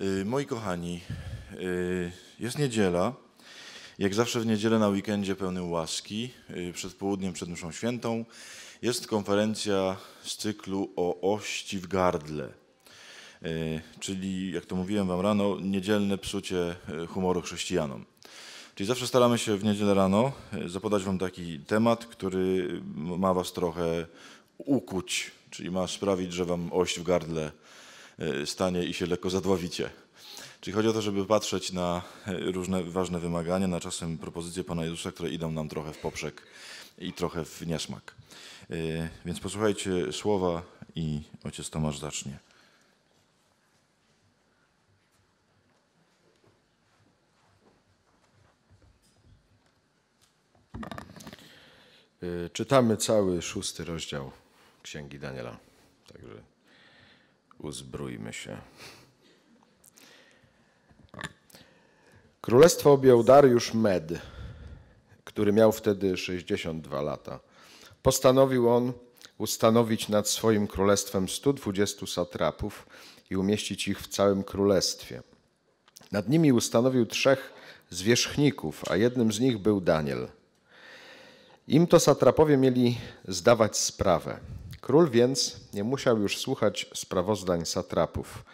Y, moi kochani, y, jest niedziela. Jak zawsze w niedzielę na weekendzie pełny łaski, y, przed południem, przed mszą świętą, jest konferencja z cyklu o ości w gardle. Czyli, jak to mówiłem wam rano, niedzielne psucie humoru chrześcijanom. Czyli zawsze staramy się w niedzielę rano zapodać wam taki temat, który ma was trochę ukuć, czyli ma sprawić, że wam ość w gardle E, stanie i się lekko zadławicie. Czyli chodzi o to, żeby patrzeć na e, różne ważne wymagania, na czasem propozycje Pana Jezusa, które idą nam trochę w poprzek i trochę w niesmak. E, więc posłuchajcie słowa i ojciec Tomasz zacznie. Czytamy cały szósty rozdział Księgi Daniela. Także uzbrójmy się. Królestwo objął Dariusz Med, który miał wtedy 62 lata. Postanowił on ustanowić nad swoim królestwem 120 satrapów i umieścić ich w całym królestwie. Nad nimi ustanowił trzech zwierzchników, a jednym z nich był Daniel. Im to satrapowie mieli zdawać sprawę. Król więc nie musiał już słuchać sprawozdań satrapów.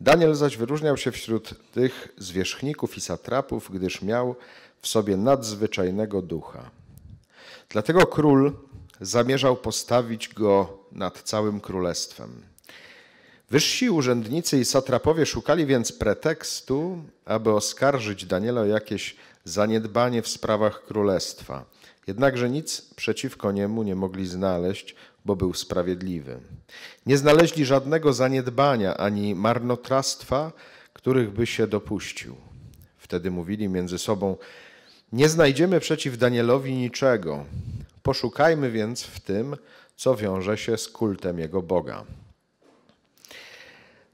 Daniel zaś wyróżniał się wśród tych zwierzchników i satrapów, gdyż miał w sobie nadzwyczajnego ducha. Dlatego król zamierzał postawić go nad całym królestwem. Wyżsi urzędnicy i satrapowie szukali więc pretekstu, aby oskarżyć Daniela o jakieś zaniedbanie w sprawach królestwa. Jednakże nic przeciwko niemu nie mogli znaleźć, bo był sprawiedliwy. Nie znaleźli żadnego zaniedbania ani marnotrawstwa, których by się dopuścił. Wtedy mówili między sobą: Nie znajdziemy przeciw Danielowi niczego. Poszukajmy więc w tym, co wiąże się z kultem jego Boga.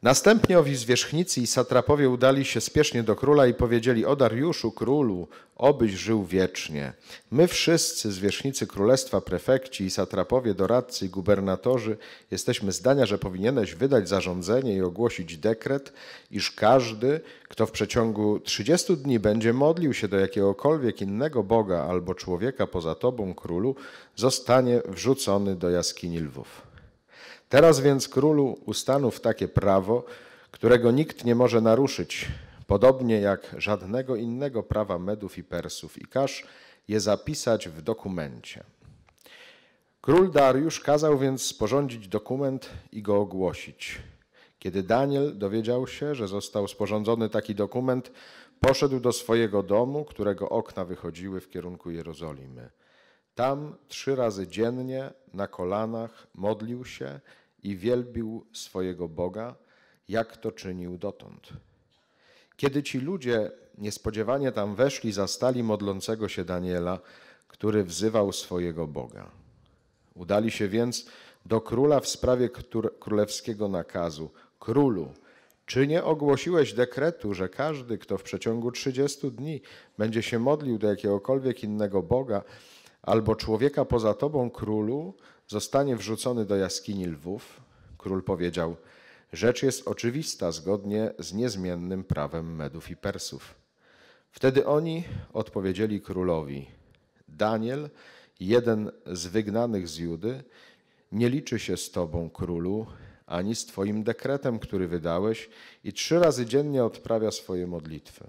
Następnie owi zwierzchnicy i satrapowie udali się spiesznie do króla i powiedzieli: O Dariuszu, królu, obyś żył wiecznie. My wszyscy, zwierzchnicy królestwa, prefekci i satrapowie, doradcy i gubernatorzy, jesteśmy zdania, że powinieneś wydać zarządzenie i ogłosić dekret, iż każdy, kto w przeciągu 30 dni będzie modlił się do jakiegokolwiek innego Boga albo człowieka poza Tobą, królu, zostanie wrzucony do jaskini lwów. Teraz więc królu ustanów takie prawo, którego nikt nie może naruszyć, podobnie jak żadnego innego prawa Medów i Persów, i każ je zapisać w dokumencie. Król Dariusz kazał więc sporządzić dokument i go ogłosić. Kiedy Daniel dowiedział się, że został sporządzony taki dokument, poszedł do swojego domu, którego okna wychodziły w kierunku Jerozolimy. Tam trzy razy dziennie na kolanach modlił się i wielbił swojego Boga, jak to czynił dotąd. Kiedy ci ludzie niespodziewanie tam weszli, zastali modlącego się Daniela, który wzywał swojego Boga. Udali się więc do króla w sprawie królewskiego nakazu. Królu, czy nie ogłosiłeś dekretu, że każdy, kto w przeciągu 30 dni będzie się modlił do jakiegokolwiek innego Boga, Albo człowieka poza tobą, królu, zostanie wrzucony do jaskini lwów. Król powiedział: Rzecz jest oczywista, zgodnie z niezmiennym prawem Medów i Persów. Wtedy oni odpowiedzieli królowi: Daniel, jeden z wygnanych z Judy, nie liczy się z tobą, królu, ani z twoim dekretem, który wydałeś, i trzy razy dziennie odprawia swoje modlitwy.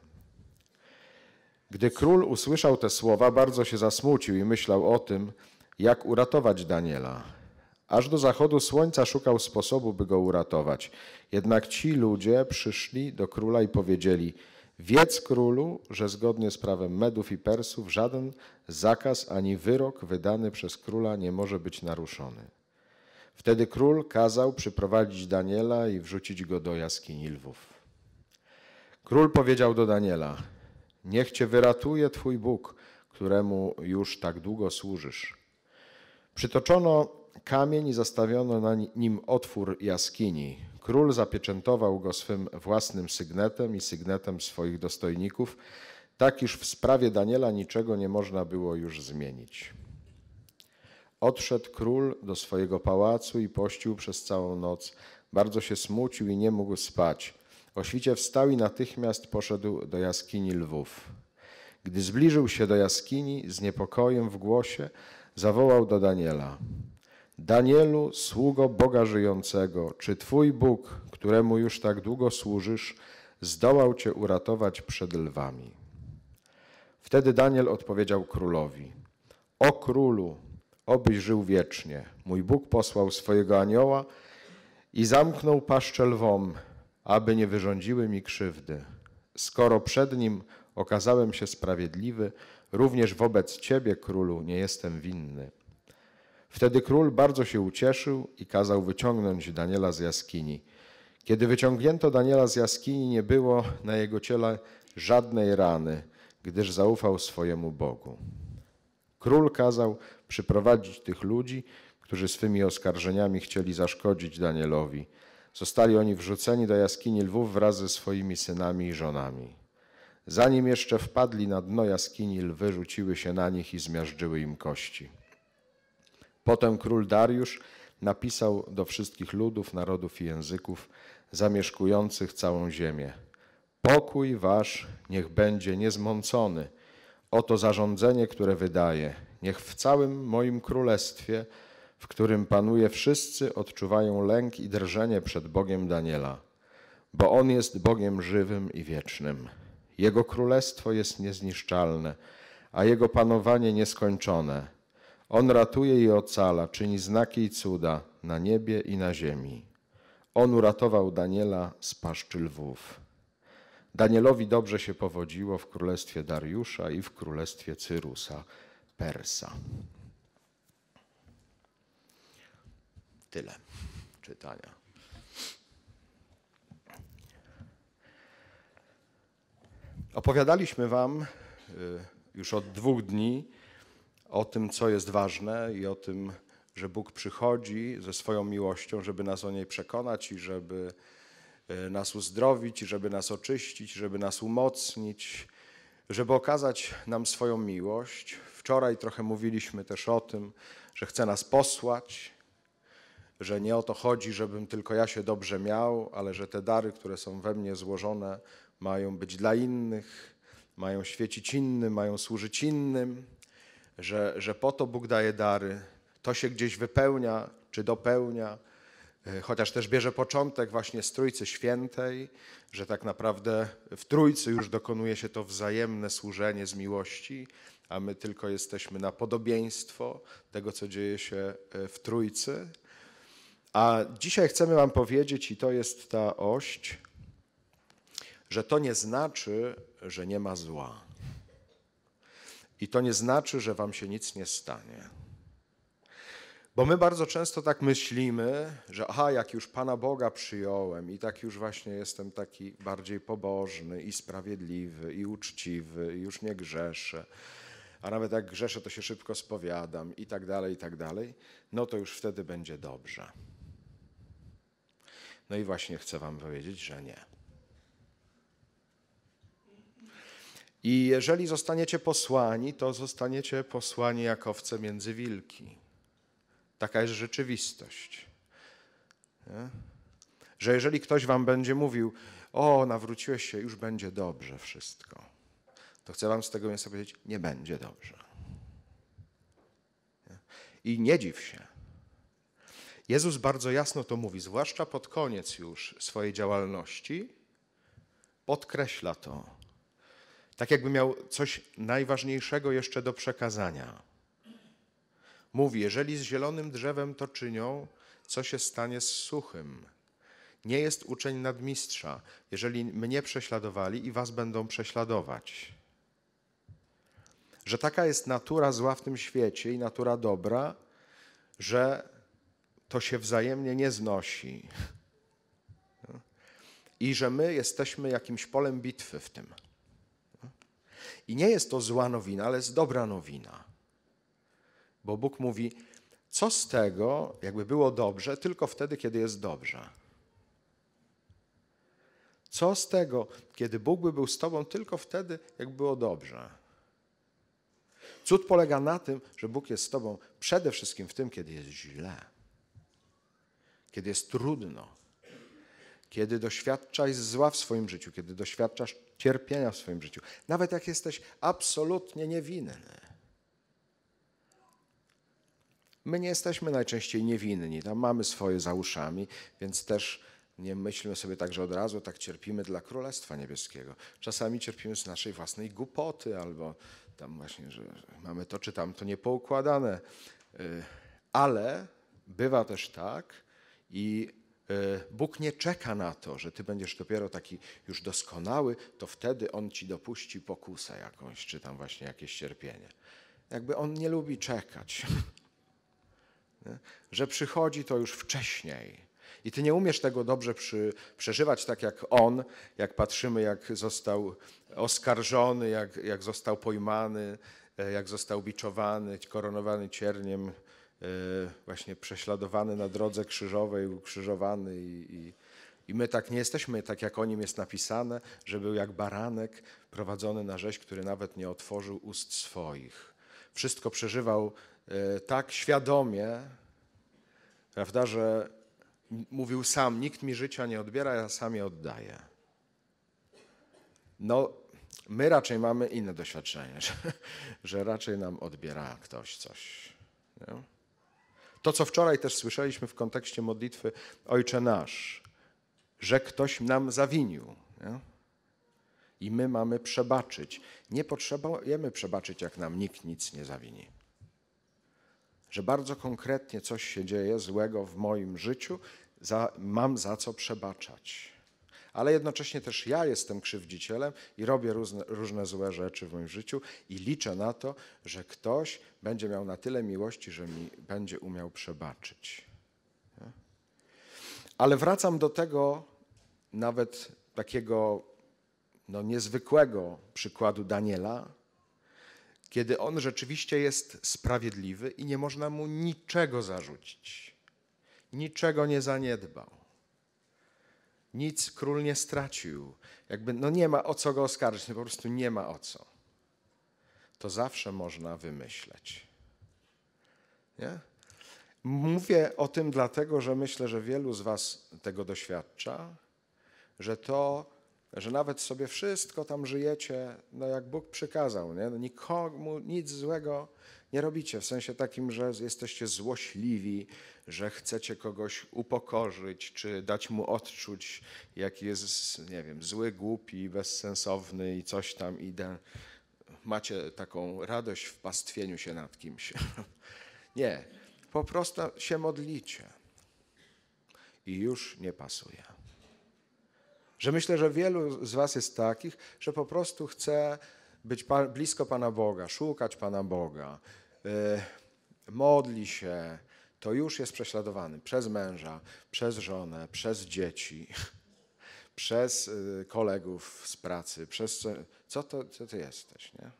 Gdy król usłyszał te słowa, bardzo się zasmucił i myślał o tym, jak uratować Daniela. Aż do zachodu słońca szukał sposobu, by go uratować. Jednak ci ludzie przyszli do króla i powiedzieli: Wiedz królu, że zgodnie z prawem Medów i Persów żaden zakaz ani wyrok wydany przez króla nie może być naruszony. Wtedy król kazał przyprowadzić Daniela i wrzucić go do jaskini lwów. Król powiedział do Daniela: Niech cię wyratuje Twój Bóg, któremu już tak długo służysz. Przytoczono kamień i zastawiono na nim otwór jaskini. Król zapieczętował go swym własnym sygnetem i sygnetem swoich dostojników, tak iż w sprawie Daniela niczego nie można było już zmienić. Odszedł król do swojego pałacu i pościł przez całą noc. Bardzo się smucił i nie mógł spać. O świcie wstał i natychmiast poszedł do jaskini lwów. Gdy zbliżył się do jaskini, z niepokojem w głosie zawołał do Daniela: Danielu, sługo Boga żyjącego, czy Twój Bóg, któremu już tak długo służysz, zdołał Cię uratować przed lwami? Wtedy Daniel odpowiedział królowi: O królu, obyś żył wiecznie. Mój Bóg posłał swojego anioła i zamknął paszczę lwom, aby nie wyrządziły mi krzywdy. Skoro przed nim okazałem się sprawiedliwy, również wobec ciebie, królu, nie jestem winny. Wtedy król bardzo się ucieszył i kazał wyciągnąć Daniela z jaskini. Kiedy wyciągnięto Daniela z jaskini, nie było na jego ciele żadnej rany, gdyż zaufał swojemu Bogu. Król kazał przyprowadzić tych ludzi, którzy swymi oskarżeniami chcieli zaszkodzić Danielowi. Zostali oni wrzuceni do jaskini lwów wraz ze swoimi synami i żonami. Zanim jeszcze wpadli na dno jaskini, lwy rzuciły się na nich i zmiażdżyły im kości. Potem król Dariusz napisał do wszystkich ludów, narodów i języków zamieszkujących całą ziemię. Pokój wasz niech będzie niezmącony. Oto zarządzenie, które wydaje. Niech w całym moim królestwie w którym panuje wszyscy odczuwają lęk i drżenie przed Bogiem Daniela, bo on jest Bogiem żywym i wiecznym. Jego królestwo jest niezniszczalne, a jego panowanie nieskończone. On ratuje i ocala, czyni znaki i cuda na niebie i na ziemi. On uratował Daniela z paszczy lwów. Danielowi dobrze się powodziło w królestwie Dariusza i w królestwie Cyrusa, Persa. Tyle czytania. Opowiadaliśmy Wam y, już od dwóch dni o tym, co jest ważne i o tym, że Bóg przychodzi ze swoją miłością, żeby nas o niej przekonać i żeby y, nas uzdrowić, żeby nas oczyścić, żeby nas umocnić, żeby okazać nam swoją miłość. Wczoraj trochę mówiliśmy też o tym, że chce nas posłać, że nie o to chodzi, żebym tylko ja się dobrze miał, ale że te dary, które są we mnie złożone, mają być dla innych, mają świecić innym, mają służyć innym, że, że po to Bóg daje dary. To się gdzieś wypełnia czy dopełnia, e, chociaż też bierze początek właśnie z Trójcy Świętej, że tak naprawdę w Trójcy już dokonuje się to wzajemne służenie z miłości, a my tylko jesteśmy na podobieństwo tego, co dzieje się e, w Trójcy. A dzisiaj chcemy Wam powiedzieć, i to jest ta oś, że to nie znaczy, że nie ma zła. I to nie znaczy, że Wam się nic nie stanie. Bo my bardzo często tak myślimy, że aha, jak już Pana Boga przyjąłem i tak już właśnie jestem taki bardziej pobożny i sprawiedliwy i uczciwy i już nie grzeszę, a nawet jak grzeszę, to się szybko spowiadam i tak dalej, i tak dalej, no to już wtedy będzie dobrze. No i właśnie chcę Wam powiedzieć, że nie. I jeżeli zostaniecie posłani, to zostaniecie posłani jak owce między wilki. Taka jest rzeczywistość. Nie? Że jeżeli ktoś Wam będzie mówił, o, nawróciłeś się, już będzie dobrze wszystko, to chcę Wam z tego miejsca powiedzieć, nie będzie dobrze. Nie? I nie dziw się. Jezus bardzo jasno to mówi, zwłaszcza pod koniec już swojej działalności, podkreśla to. Tak jakby miał coś najważniejszego jeszcze do przekazania. Mówi, jeżeli z zielonym drzewem to czynią, co się stanie z suchym? Nie jest uczeń nadmistrza, jeżeli mnie prześladowali i was będą prześladować. Że taka jest natura zła w tym świecie i natura dobra, że to się wzajemnie nie znosi. I że my jesteśmy jakimś polem bitwy w tym. I nie jest to zła nowina, ale jest dobra nowina. Bo Bóg mówi, co z tego, jakby było dobrze, tylko wtedy, kiedy jest dobrze. Co z tego, kiedy Bóg by był z Tobą tylko wtedy, jak było dobrze? Cud polega na tym, że Bóg jest z Tobą przede wszystkim w tym, kiedy jest źle kiedy jest trudno, kiedy doświadczasz zła w swoim życiu, kiedy doświadczasz cierpienia w swoim życiu, nawet jak jesteś absolutnie niewinny. My nie jesteśmy najczęściej niewinni, tam mamy swoje za uszami, więc też nie myślmy sobie tak, że od razu tak cierpimy dla Królestwa Niebieskiego. Czasami cierpimy z naszej własnej głupoty albo tam właśnie, że mamy to czy tamto niepoukładane. Y, ale bywa też tak, i e, Bóg nie czeka na to, że ty będziesz dopiero taki już doskonały, to wtedy On ci dopuści pokusę jakąś, czy tam właśnie jakieś cierpienie. Jakby On nie lubi czekać. że przychodzi to już wcześniej. I ty nie umiesz tego dobrze przy, przeżywać, tak jak on, jak patrzymy, jak został oskarżony, jak, jak został pojmany, e, jak został biczowany, koronowany cierniem, E, właśnie prześladowany na drodze krzyżowej, ukrzyżowany i, i, i my tak nie jesteśmy, tak jak o nim jest napisane, że był jak baranek prowadzony na rzeź, który nawet nie otworzył ust swoich. Wszystko przeżywał e, tak świadomie, prawda, że mówił sam, nikt mi życia nie odbiera, ja sam je oddaję. No, my raczej mamy inne doświadczenie, że, że raczej nam odbiera ktoś coś. Nie? To, co wczoraj też słyszeliśmy w kontekście modlitwy Ojcze Nasz, że ktoś nam zawinił. Nie? I my mamy przebaczyć. Nie potrzebujemy przebaczyć, jak nam nikt nic nie zawini. Że bardzo konkretnie coś się dzieje złego w moim życiu, za, mam za co przebaczać ale jednocześnie też ja jestem krzywdzicielem i robię różne, różne złe rzeczy w moim życiu i liczę na to, że ktoś będzie miał na tyle miłości, że mi będzie umiał przebaczyć. Ale wracam do tego nawet takiego no, niezwykłego przykładu Daniela, kiedy on rzeczywiście jest sprawiedliwy i nie można mu niczego zarzucić. Niczego nie zaniedbał. Nic król nie stracił. Jakby no nie ma o co go oskarżyć, no po prostu nie ma o co. To zawsze można wymyśleć. Nie? Mówię o tym dlatego, że myślę, że wielu z Was tego doświadcza, że to, że nawet sobie wszystko tam żyjecie, no jak Bóg przykazał, nie? No nikomu nic złego nie robicie, w sensie takim, że jesteście złośliwi, że chcecie kogoś upokorzyć, czy dać mu odczuć, jaki jest, nie wiem, zły, głupi, bezsensowny i coś tam idę. Macie taką radość w pastwieniu się nad kimś. Nie, po prostu się modlicie. I już nie pasuje. Że myślę, że wielu z Was jest takich, że po prostu chce być pa, blisko Pana Boga, szukać Pana Boga, e, modli się, to już jest prześladowany przez męża, przez żonę, przez dzieci, przez e, kolegów z pracy, przez co to, co ty jesteś, nie?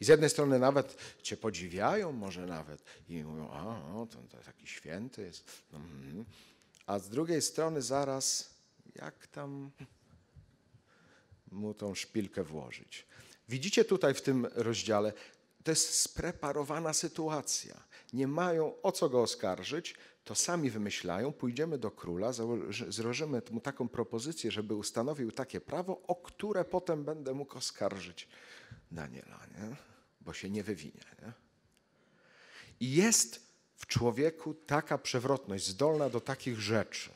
I z jednej strony nawet cię podziwiają może nawet i mówią, a, o, to, to taki święty jest. Mhm. A z drugiej strony zaraz, jak tam mu tą szpilkę włożyć. Widzicie tutaj w tym rozdziale, to jest spreparowana sytuacja. Nie mają o co go oskarżyć, to sami wymyślają, pójdziemy do króla, złożymy mu taką propozycję, żeby ustanowił takie prawo, o które potem będę mógł oskarżyć Daniela, nie? bo się nie wywinie. Nie? I jest w człowieku taka przewrotność, zdolna do takich rzeczy,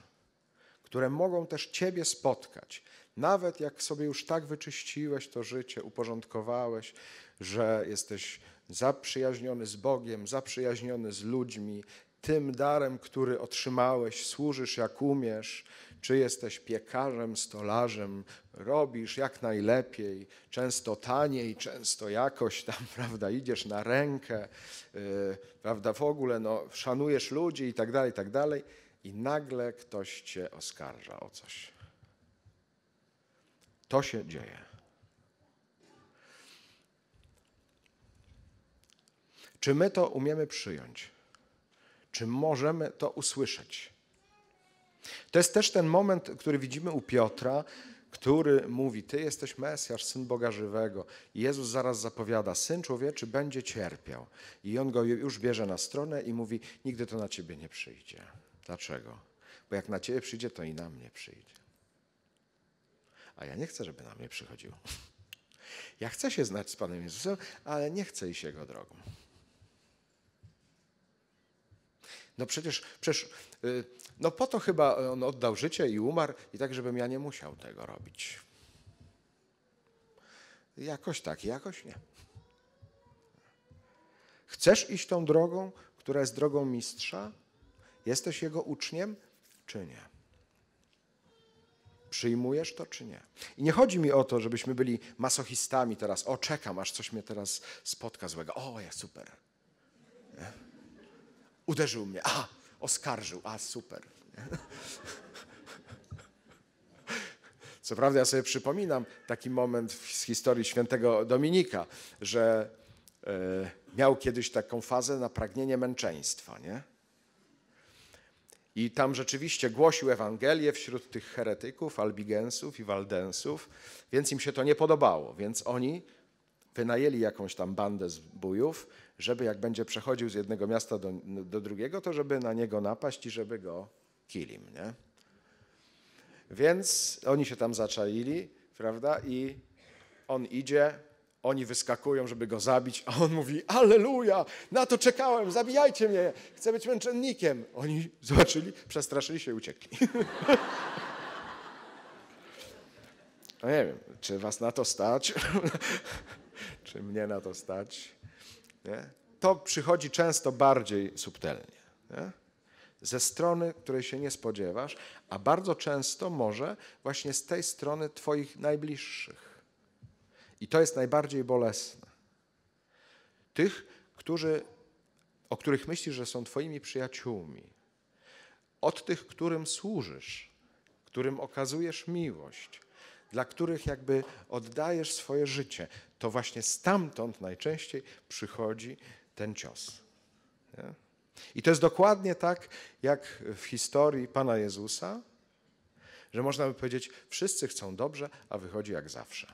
które mogą też ciebie spotkać. Nawet jak sobie już tak wyczyściłeś to życie, uporządkowałeś, że jesteś zaprzyjaźniony z Bogiem, zaprzyjaźniony z ludźmi, tym darem, który otrzymałeś, służysz jak umiesz, czy jesteś piekarzem, stolarzem, robisz jak najlepiej, często taniej, często jakoś tam, prawda, idziesz na rękę, yy, prawda, w ogóle no, szanujesz ludzi i tak dalej, i tak dalej. I nagle ktoś cię oskarża o coś. To się dzieje. Czy my to umiemy przyjąć? Czy możemy to usłyszeć? To jest też ten moment, który widzimy u Piotra, który mówi: Ty jesteś Mesjasz, syn Boga żywego. I Jezus zaraz zapowiada: Syn człowieczy będzie cierpiał. I on go już bierze na stronę i mówi: Nigdy to na ciebie nie przyjdzie. Dlaczego? Bo jak na ciebie przyjdzie, to i na mnie przyjdzie a ja nie chcę, żeby na mnie przychodził. Ja chcę się znać z Panem Jezusem, ale nie chcę iść Jego drogą. No przecież, przecież y, no po to chyba on oddał życie i umarł, i tak, żebym ja nie musiał tego robić. Jakoś tak, jakoś nie. Chcesz iść tą drogą, która jest drogą mistrza? Jesteś jego uczniem, czy nie? Przyjmujesz to czy nie? I nie chodzi mi o to, żebyśmy byli masochistami teraz. O, czekam, aż coś mnie teraz spotka złego. O, ja super. Nie? Uderzył mnie. A, oskarżył. A, super. Nie? Co prawda ja sobie przypominam taki moment z historii świętego Dominika, że e, miał kiedyś taką fazę na pragnienie męczeństwa, nie? I tam rzeczywiście głosił Ewangelię wśród tych heretyków, albigensów i waldensów, więc im się to nie podobało. Więc oni wynajęli jakąś tam bandę zbójów, żeby jak będzie przechodził z jednego miasta do, do drugiego, to żeby na niego napaść i żeby go kilim, nie? Więc oni się tam zaczaili, prawda? I on idzie, oni wyskakują, żeby go zabić, a on mówi: Aleluja, na to czekałem, zabijajcie mnie, chcę być męczennikiem. Oni zobaczyli, przestraszyli się i uciekli. No nie wiem, czy was na to stać, czy mnie na to stać. Nie? To przychodzi często bardziej subtelnie. Nie? Ze strony, której się nie spodziewasz, a bardzo często może właśnie z tej strony Twoich najbliższych. I to jest najbardziej bolesne. Tych, którzy, o których myślisz, że są Twoimi przyjaciółmi, od tych, którym służysz, którym okazujesz miłość, dla których jakby oddajesz swoje życie, to właśnie stamtąd najczęściej przychodzi ten cios. Nie? I to jest dokładnie tak, jak w historii Pana Jezusa, że można by powiedzieć, wszyscy chcą dobrze, a wychodzi jak zawsze.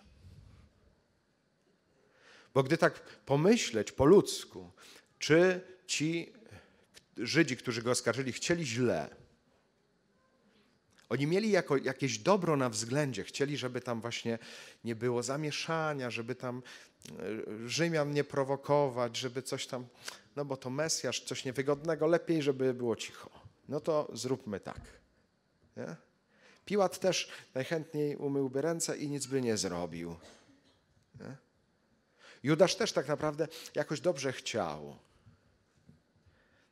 Bo gdy tak pomyśleć po ludzku, czy ci Żydzi, którzy go oskarżyli, chcieli źle, oni mieli jako, jakieś dobro na względzie, chcieli, żeby tam właśnie nie było zamieszania, żeby tam e, Rzymian nie prowokować, żeby coś tam, no bo to Mesjasz, coś niewygodnego, lepiej, żeby było cicho. No to zróbmy tak. Nie? Piłat też najchętniej umyłby ręce i nic by nie zrobił. Nie? Judasz też tak naprawdę jakoś dobrze chciał.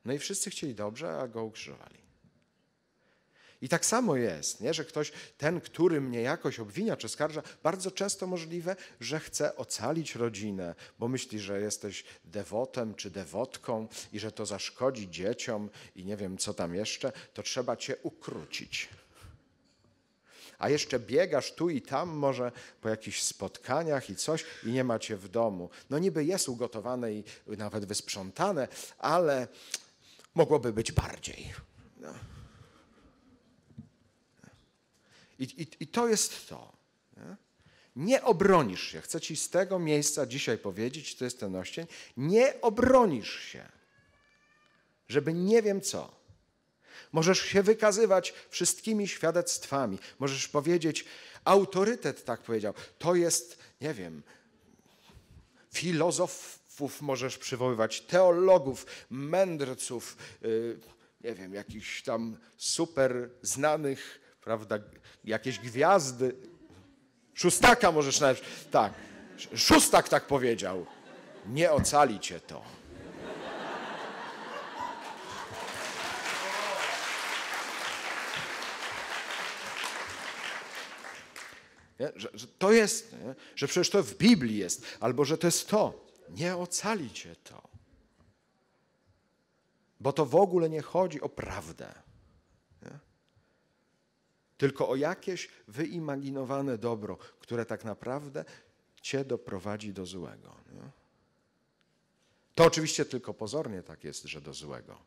No i wszyscy chcieli dobrze, a go ukrzyżowali. I tak samo jest, nie? że ktoś, ten, który mnie jakoś obwinia czy skarża, bardzo często możliwe, że chce ocalić rodzinę, bo myśli, że jesteś dewotem czy dewotką i że to zaszkodzi dzieciom i nie wiem co tam jeszcze, to trzeba cię ukrócić a jeszcze biegasz tu i tam może po jakichś spotkaniach i coś i nie macie w domu. No niby jest ugotowane i nawet wysprzątane, ale mogłoby być bardziej. No. I, i, I, to jest to. Nie? nie obronisz się. Chcę ci z tego miejsca dzisiaj powiedzieć, to jest ten oścień, nie obronisz się, żeby nie wiem co. Możesz się wykazywać wszystkimi świadectwami. Możesz powiedzieć, autorytet tak powiedział. To jest, nie wiem, filozofów możesz przywoływać, teologów, mędrców, yy, nie wiem, jakichś tam super znanych, prawda, jakieś gwiazdy. Szóstaka możesz nawet. Tak, szóstak tak powiedział. Nie ocali cię to. nie? Że, że, to jest, nie? że przecież to w Biblii jest, albo że to jest to. Nie ocali cię to. Bo to w ogóle nie chodzi o prawdę. Nie? Tylko o jakieś wyimaginowane dobro, które tak naprawdę cię doprowadzi do złego. Nie? To oczywiście tylko pozornie tak jest, że do złego.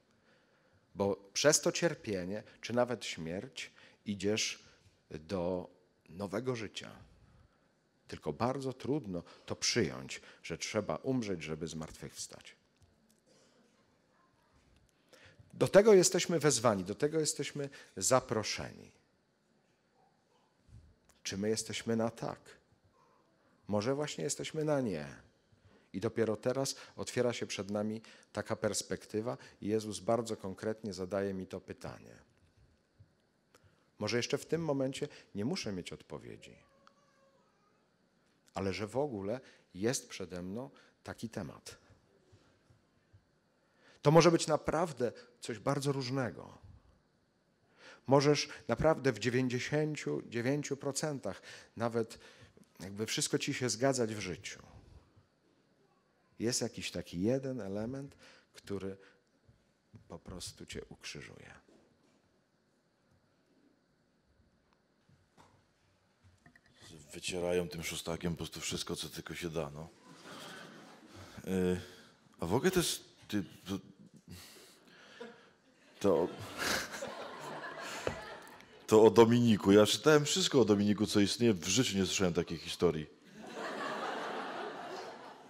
Bo przez to cierpienie, czy nawet śmierć, idziesz do nowego życia. Tylko bardzo trudno to przyjąć, że trzeba umrzeć, żeby zmartwychwstać. Do tego jesteśmy wezwani, do tego jesteśmy zaproszeni. Czy my jesteśmy na tak? Może właśnie jesteśmy na nie. I dopiero teraz otwiera się przed nami taka perspektywa, i Jezus bardzo konkretnie zadaje mi to pytanie. Może jeszcze w tym momencie nie muszę mieć odpowiedzi, ale że w ogóle jest przede mną taki temat. To może być naprawdę coś bardzo różnego. Możesz naprawdę w 99% nawet jakby wszystko ci się zgadzać w życiu. Jest jakiś taki jeden element, który po prostu cię ukrzyżuje. wycierają tym szóstakiem po prostu wszystko, co tylko się da. No. Yy, a w ogóle też Ty, to, to, to o Dominiku. Ja czytałem wszystko o Dominiku, co istnieje. W życiu nie słyszałem takiej historii.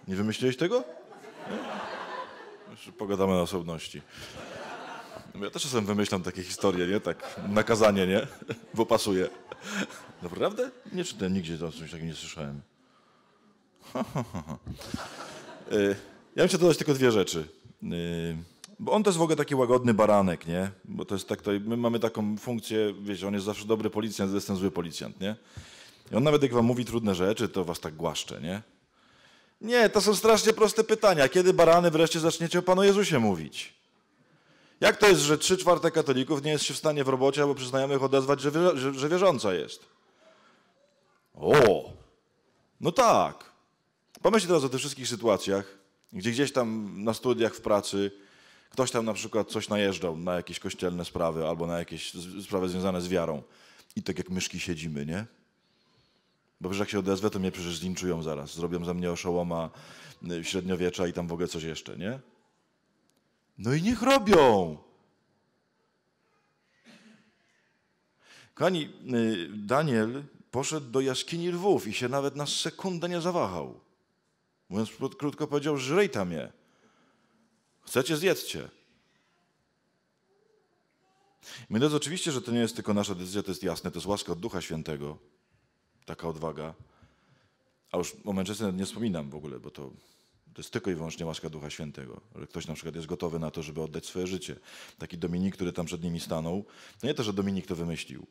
Nie wymyśliłeś tego? Nie? Jeszcze pogadamy na osobności. No ja też czasem wymyślam takie historie, nie? Tak, nakazanie, nie? Bo pasuje. Naprawdę? Nie czytałem nigdzie o czymś takim nie słyszałem. Y, ja bym chciał dodać tylko dwie rzeczy. Y, bo on to jest w ogóle taki łagodny baranek, nie? Bo to jest tak, to my mamy taką funkcję, wiecie, on jest zawsze dobry policjant, ten zły policjant, nie? I on nawet jak wam mówi trudne rzeczy, to was tak głaszcze, nie? Nie, to są strasznie proste pytania. Kiedy barany wreszcie zaczniecie o Panu Jezusie mówić? Jak to jest, że trzy czwarte katolików nie jest się w stanie w robocie albo przy znajomych odezwać, że, wierzą, że, że wierząca jest? O! No tak. Pomyśl teraz o tych wszystkich sytuacjach, gdzie gdzieś tam na studiach, w pracy, ktoś tam na przykład coś najeżdżał na jakieś kościelne sprawy albo na jakieś sprawy związane z wiarą. I tak jak myszki siedzimy, nie? Bo przecież jak się odezwę, to mnie przecież zlinczują zaraz. Zrobią za mnie oszołoma y, średniowiecza i tam w ogóle coś jeszcze, nie? No i niech robią. Kochani, y, Daniel poszedł do jaskini lwów i się nawet na sekundę nie zawahał. Mówiąc krótko, powiedział, żryj tam je. Chcecie, zjedzcie. My też oczywiście, że to nie jest tylko nasza decyzja, to jest jasne, to jest łaska od Ducha Świętego, taka odwaga. A już o Manchesterze nie wspominam w ogóle, bo to to jest tylko i wyłącznie łaska Ducha Świętego, że ktoś na przykład jest gotowy na to, żeby oddać swoje życie. Taki Dominik, który tam przed nimi stanął, to no nie to, że Dominik to wymyślił,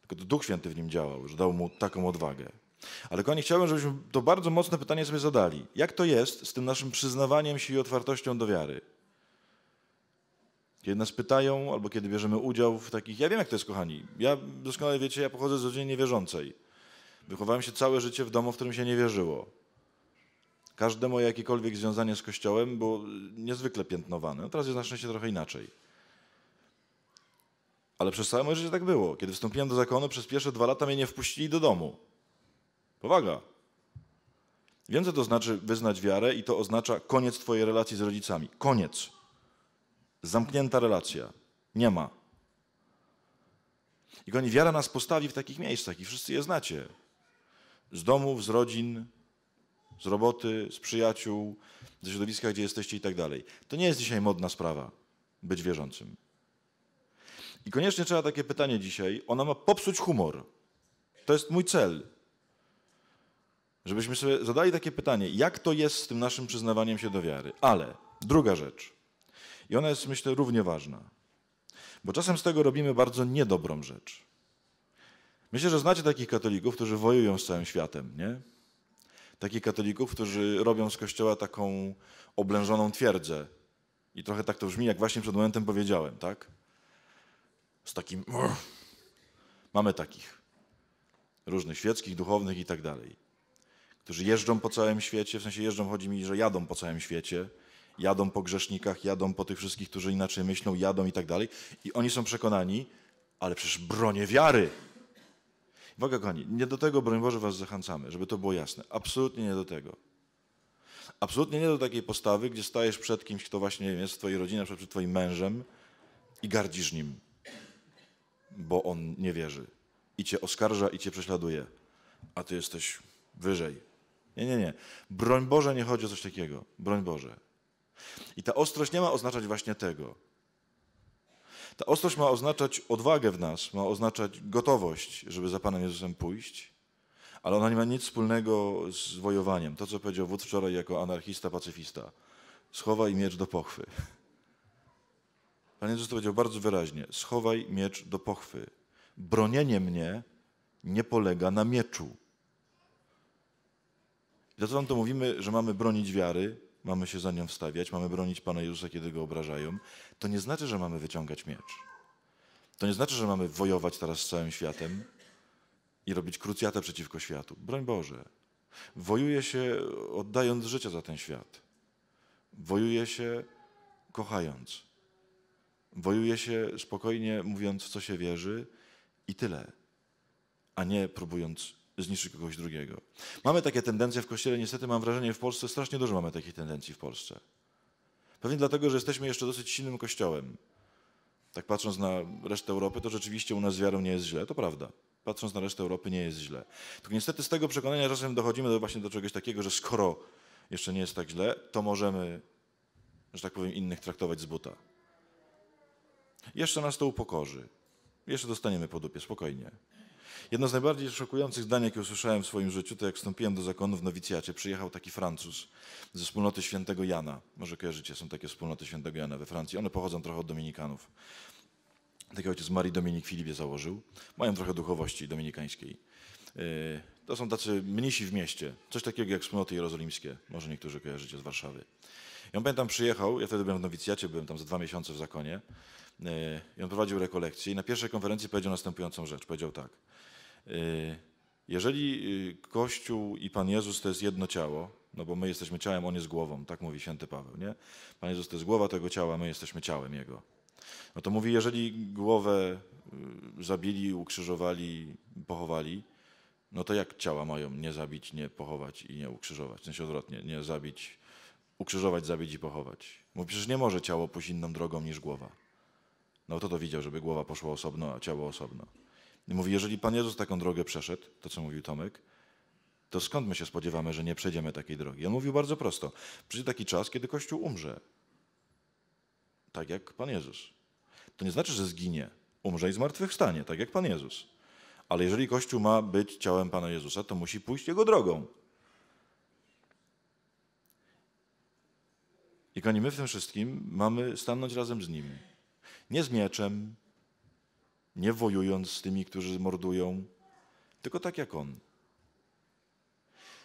tylko to Duch Święty w nim działał, że dał mu taką odwagę. Ale kochani, chciałbym, żebyśmy to bardzo mocne pytanie sobie zadali. Jak to jest z tym naszym przyznawaniem się i otwartością do wiary? Kiedy nas pytają, albo kiedy bierzemy udział w takich... Ja wiem, jak to jest, kochani. Ja, doskonale wiecie, ja pochodzę z rodziny niewierzącej. Wychowałem się całe życie w domu, w którym się nie wierzyło każde moje jakiekolwiek związanie z Kościołem było niezwykle piętnowane. No teraz jest na szczęście trochę inaczej. Ale przez całe moje życie tak było. Kiedy wstąpiłem do zakonu, przez pierwsze dwa lata mnie nie wpuścili do domu. Powaga. Wiem, co to znaczy wyznać wiarę i to oznacza koniec twojej relacji z rodzicami. Koniec. Zamknięta relacja. Nie ma. I kochani, wiara nas postawi w takich miejscach i wszyscy je znacie. Z domów, z rodzin, z roboty, z przyjaciół, ze środowiska, gdzie jesteście i tak dalej. To nie jest dzisiaj modna sprawa być wierzącym. I koniecznie trzeba takie pytanie dzisiaj. Ona ma popsuć humor. To jest mój cel. Żebyśmy sobie zadali takie pytanie, jak to jest z tym naszym przyznawaniem się do wiary. Ale druga rzecz, i ona jest myślę równie ważna, bo czasem z tego robimy bardzo niedobrą rzecz. Myślę, że znacie takich katolików, którzy wojują z całym światem, nie? takich katolików, którzy robią z kościoła taką oblężoną twierdzę. I trochę tak to brzmi, jak właśnie przed momentem powiedziałem, tak? Z takim. Mamy takich. Różnych świeckich, duchownych i tak dalej. Którzy jeżdżą po całym świecie, w sensie jeżdżą, chodzi mi, że jadą po całym świecie, jadą po grzesznikach, jadą po tych wszystkich, którzy inaczej myślą, jadą i tak dalej. I oni są przekonani, ale przecież bronię wiary. Uwaga, kochani, nie do tego, broń Boże, was zachęcamy, żeby to było jasne. Absolutnie nie do tego. Absolutnie nie do takiej postawy, gdzie stajesz przed kimś, kto właśnie jest w twojej rodzinie, przed twoim mężem i gardzisz nim, bo on nie wierzy i cię oskarża i cię prześladuje, a ty jesteś wyżej. Nie, nie, nie. Broń Boże, nie chodzi o coś takiego. Broń Boże. I ta ostrość nie ma oznaczać właśnie tego. Ta ostrość ma oznaczać odwagę w nas, ma oznaczać gotowość, żeby za Panem Jezusem pójść, ale ona nie ma nic wspólnego z wojowaniem. To, co powiedział Wód wczoraj jako anarchista, pacyfista. Schowaj miecz do pochwy. Pan Jezus to powiedział bardzo wyraźnie. Schowaj miecz do pochwy. Bronienie mnie nie polega na mieczu. I to, co wam to mówimy, że mamy bronić wiary, mamy się za nią wstawiać, mamy bronić Pana Jezusa, kiedy go obrażają, to nie znaczy, że mamy wyciągać miecz. To nie znaczy, że mamy wojować teraz z całym światem i robić krucjatę przeciwko światu. Broń Boże. Wojuje się oddając życie za ten świat. Wojuje się kochając. Wojuje się spokojnie mówiąc, w co się wierzy i tyle, a nie próbując zniszczy kogoś drugiego. Mamy takie tendencje w Kościele, niestety mam wrażenie w Polsce, strasznie dużo mamy takich tendencji w Polsce. Pewnie dlatego, że jesteśmy jeszcze dosyć silnym Kościołem. Tak patrząc na resztę Europy, to rzeczywiście u nas z wiarą nie jest źle, to prawda. Patrząc na resztę Europy nie jest źle. Tylko niestety z tego przekonania czasem dochodzimy do właśnie do czegoś takiego, że skoro jeszcze nie jest tak źle, to możemy, że tak powiem, innych traktować z buta. Jeszcze nas to upokorzy. Jeszcze dostaniemy po dupie, spokojnie. Jedno z najbardziej szokujących zdań, jakie usłyszałem w swoim życiu, to jak wstąpiłem do zakonu w nowicjacie, przyjechał taki Francuz ze wspólnoty świętego Jana. Może kojarzycie, są takie wspólnoty świętego Jana we Francji. One pochodzą trochę od Dominikanów. Taki ojciec Marii Dominik Filip założył. Mają trochę duchowości dominikańskiej. Y, to są tacy mnisi w mieście. Coś takiego jak wspólnoty jerozolimskie. Może niektórzy kojarzycie z Warszawy. Ja pamiętam, przyjechał, ja wtedy byłem w nowicjacie, byłem tam za dwa miesiące w zakonie. E, I on prowadził rekolekcję i na pierwszej konferencji powiedział następującą rzecz. Powiedział tak. E, jeżeli e, Kościół i Pan Jezus to jest jedno ciało, no bo my jesteśmy ciałem, On jest głową, tak mówi święty Paweł, nie? Pan Jezus to jest głowa tego ciała, my jesteśmy ciałem Jego. No to mówi, jeżeli głowę y, zabili, ukrzyżowali, pochowali, no to jak ciała mają nie zabić, nie pochować i nie ukrzyżować? W sensie odwrotnie, nie zabić, ukrzyżować, zabić i pochować. Mówi, przecież nie może ciało pójść inną drogą niż głowa. No to to widział, żeby głowa poszła osobno, a ciało osobno. I mówi, jeżeli Pan Jezus taką drogę przeszedł, to co mówił Tomek, to skąd my się spodziewamy, że nie przejdziemy takiej drogi? On mówił bardzo prosto. Przyjdzie taki czas, kiedy Kościół umrze. Tak jak Pan Jezus. To nie znaczy, że zginie. Umrze i zmartwychwstanie, tak jak Pan Jezus. Ale jeżeli Kościół ma być ciałem Pana Jezusa, to musi pójść Jego drogą. I kochani, my w tym wszystkim mamy stanąć razem z Nimi. Nie z mieczem, nie wojując z tymi, którzy mordują, tylko tak jak on.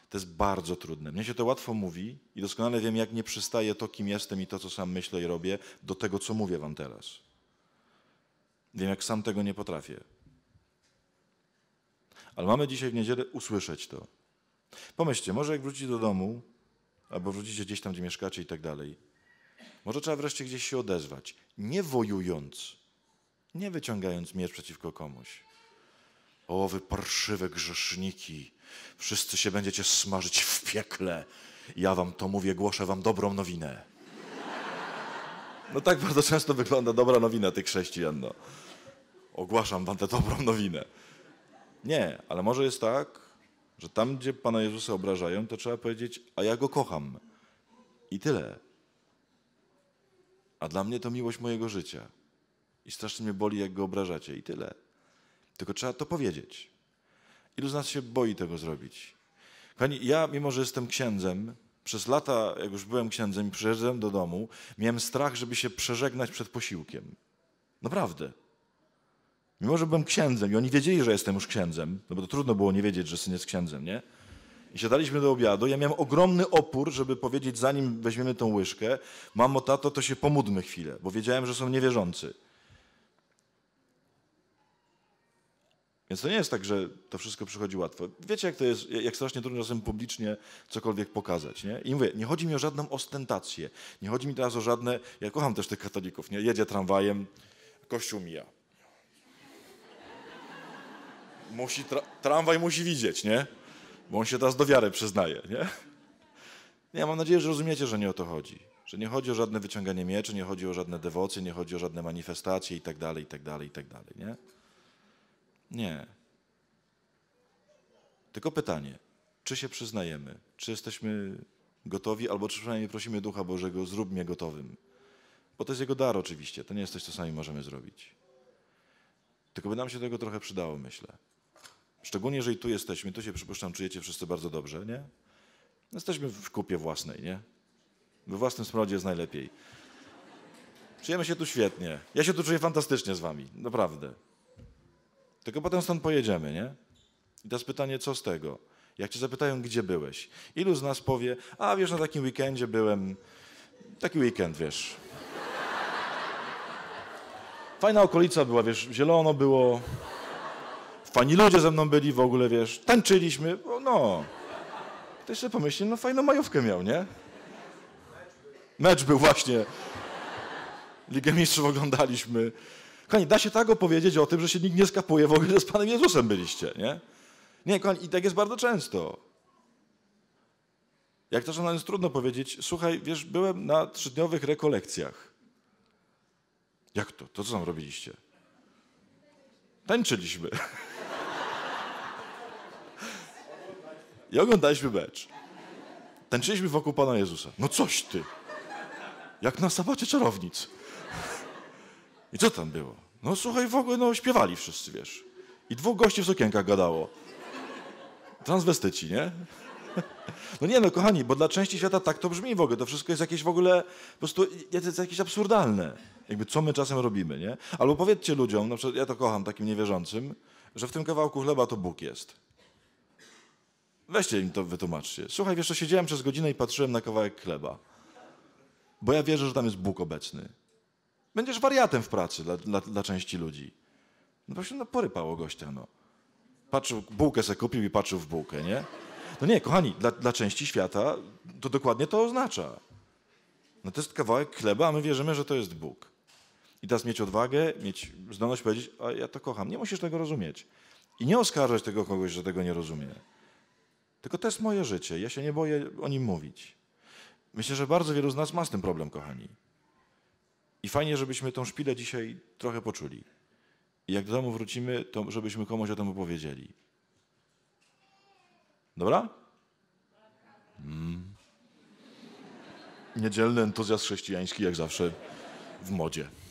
To jest bardzo trudne. Mnie się to łatwo mówi i doskonale wiem, jak nie przystaje to, kim jestem i to, co sam myślę i robię, do tego, co mówię wam teraz. Wiem, jak sam tego nie potrafię. Ale mamy dzisiaj w niedzielę usłyszeć to. Pomyślcie, może jak wrócicie do domu, albo wrócicie gdzieś tam, gdzie mieszkacie i tak dalej, może trzeba wreszcie gdzieś się odezwać. Nie wojując, nie wyciągając miecz przeciwko komuś. O, wy parszywe grzeszniki, wszyscy się będziecie smażyć w piekle. Ja wam to mówię, głoszę wam dobrą nowinę. No tak bardzo często wygląda dobra nowina tych chrześcijan. No. Ogłaszam wam tę dobrą nowinę. Nie, ale może jest tak, że tam, gdzie Pana Jezusa obrażają, to trzeba powiedzieć, a ja go kocham. I tyle. A dla mnie to miłość mojego życia. I strasznie mnie boli, jak go obrażacie. I tyle. Tylko trzeba to powiedzieć. Ilu z nas się boi tego zrobić? Pani, ja, mimo że jestem księdzem, przez lata, jak już byłem księdzem i przyjeżdżałem do domu, miałem strach, żeby się przeżegnać przed posiłkiem. Naprawdę. Mimo, że byłem księdzem i oni wiedzieli, że jestem już księdzem, no bo to trudno było nie wiedzieć, że syn jest księdzem, nie? I siadaliśmy do obiadu. Ja miałem ogromny opór, żeby powiedzieć, zanim weźmiemy tą łyżkę, mamo, tato, to się pomódmy chwilę, bo wiedziałem, że są niewierzący. Więc to nie jest tak, że to wszystko przychodzi łatwo. Wiecie, jak to jest, jak strasznie trudno czasem publicznie cokolwiek pokazać, nie? I mówię, nie chodzi mi o żadną ostentację, nie chodzi mi teraz o żadne, ja kocham też tych katolików, nie? Jedzie tramwajem, kościół mija. Musi, tra... tramwaj musi widzieć, nie? Bo on się teraz do wiary przyznaje, nie? Ja mam nadzieję, że rozumiecie, że nie o to chodzi. Że nie chodzi o żadne wyciąganie mieczy, nie chodzi o żadne dewocje, nie chodzi o żadne manifestacje itd., itd., itd., nie? Nie. Tylko pytanie, czy się przyznajemy, czy jesteśmy gotowi, albo czy przynajmniej prosimy Ducha Bożego, zrób mnie gotowym. Bo to jest Jego dar oczywiście, to nie jest coś, co sami możemy zrobić. Tylko by nam się tego trochę przydało, myślę. Szczególnie, jeżeli tu jesteśmy, tu się przypuszczam, czujecie wszyscy bardzo dobrze, nie? Jesteśmy w kupie własnej, nie? We własnym smrodzie jest najlepiej. Czujemy się tu świetnie. Ja się tu czuję fantastycznie z wami, naprawdę. Tylko potem stąd pojedziemy, nie? I teraz pytanie, co z tego? Jak cię zapytają, gdzie byłeś? Ilu z nas powie, a wiesz, na takim weekendzie byłem, taki weekend, wiesz. Fajna okolica była, wiesz, zielono było, Fajni ludzie ze mną byli w ogóle, wiesz, tańczyliśmy, no. Ktoś sobie pomyśli, no fajną majówkę miał, nie? Mecz był właśnie. Ligę Mistrzów oglądaliśmy. Kochani, da się tak opowiedzieć o tym, że się nikt nie skapuje w ogóle, z Panem Jezusem byliście, nie? Nie, kochani, i tak jest bardzo często. Jak to, że jest trudno powiedzieć, słuchaj, wiesz, byłem na trzydniowych rekolekcjach. Jak to? To co tam robiliście? Tańczyliśmy. I oglądaliśmy mecz. Tańczyliśmy wokół Pana Jezusa. No coś ty. Jak na sabacie czarownic. I co tam było? No słuchaj, w ogóle no, śpiewali wszyscy, wiesz. I dwóch gości w sukienkach gadało. Transwestyci, nie? No nie no, kochani, bo dla części świata tak to brzmi w ogóle. To wszystko jest jakieś w ogóle po prostu jest jakieś absurdalne. Jakby co my czasem robimy, nie? Albo powiedzcie ludziom, na przykład ja to kocham takim niewierzącym, że w tym kawałku chleba to Bóg jest. Weźcie im to, wytłumaczcie. Słuchaj, wiesz, co siedziałem przez godzinę i patrzyłem na kawałek chleba. Bo ja wierzę, że tam jest Bóg obecny. Będziesz wariatem w pracy dla, dla, dla części ludzi. No właśnie, no porypało gościa, no. Patrzył, bułkę se kupił i patrzył w bułkę, nie? No nie, kochani, dla, dla części świata to dokładnie to oznacza. No to jest kawałek chleba, a my wierzymy, że to jest Bóg. I teraz mieć odwagę, mieć zdolność powiedzieć, a ja to kocham. Nie musisz tego rozumieć. I nie oskarżać tego kogoś, że tego nie rozumie. Tylko to jest moje życie, ja się nie boję o nim mówić. Myślę, że bardzo wielu z nas ma z tym problem, kochani. I fajnie, żebyśmy tą szpilę dzisiaj trochę poczuli. I jak do domu wrócimy, to żebyśmy komuś o tym opowiedzieli. Dobra? Mm. Niedzielny entuzjazm chrześcijański, jak zawsze, w modzie.